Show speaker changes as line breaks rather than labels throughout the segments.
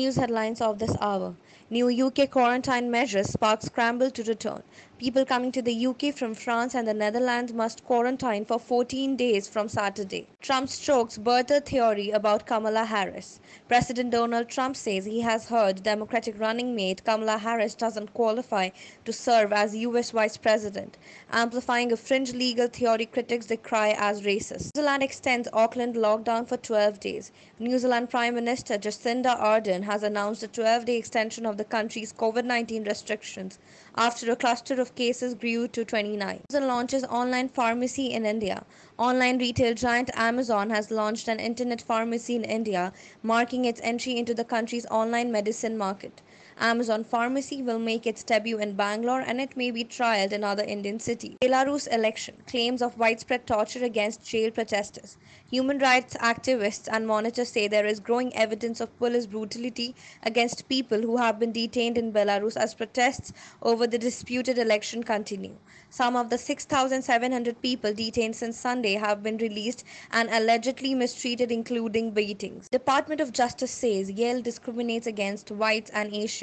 news headlines of this hour. New UK quarantine measures spark scramble to return. People coming to the UK from France and the Netherlands must quarantine for 14 days from Saturday. Trump strokes birther theory about Kamala Harris. President Donald Trump says he has heard Democratic running mate Kamala Harris doesn't qualify to serve as US Vice President. Amplifying a fringe legal theory critics decry as racist. New Zealand extends Auckland lockdown for 12 days. New Zealand Prime Minister Jacinda Ardern has announced a 12-day extension of the country's COVID-19 restrictions after a cluster of cases grew to 29. Amazon launches online pharmacy in India. Online retail giant Amazon has launched an internet pharmacy in India, marking its entry into the country's online medicine market. Amazon Pharmacy will make its debut in Bangalore and it may be trialed in other Indian cities. Belarus election claims of widespread torture against jail protesters. Human rights activists and monitors say there is growing evidence of police brutality against people who have been detained in Belarus as protests over the disputed election continue. Some of the 6,700 people detained since Sunday have been released and allegedly mistreated, including beatings. Department of Justice says Yale discriminates against whites and Asians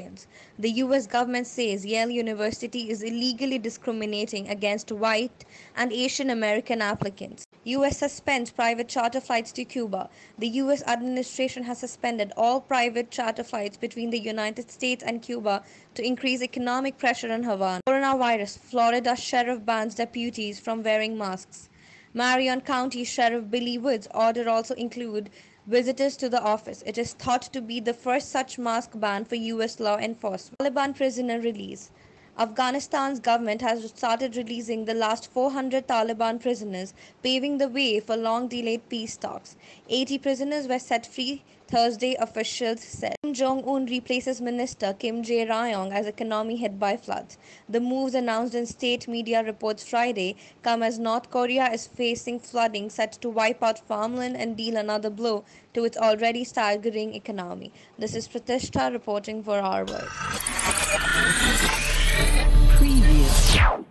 the US government says Yale University is illegally discriminating against white and Asian American applicants. US suspends private charter flights to Cuba. The US administration has suspended all private charter flights between the United States and Cuba to increase economic pressure on Havana. Coronavirus Florida sheriff bans deputies from wearing masks. Marion County Sheriff Billy Wood's order also include visitors to the office. It is thought to be the first such mask ban for U.S. law enforcement. Taliban prisoner release. Afghanistan's government has started releasing the last 400 Taliban prisoners, paving the way for long delayed peace talks. 80 prisoners were set free, Thursday officials said. Kim Jong-un replaces Minister Kim Jae-ryong as economy hit by floods. The moves announced in state media reports Friday come as North Korea is facing flooding set to wipe out farmland and deal another blow to its already staggering economy. This is Pratishta reporting for our world. Previous.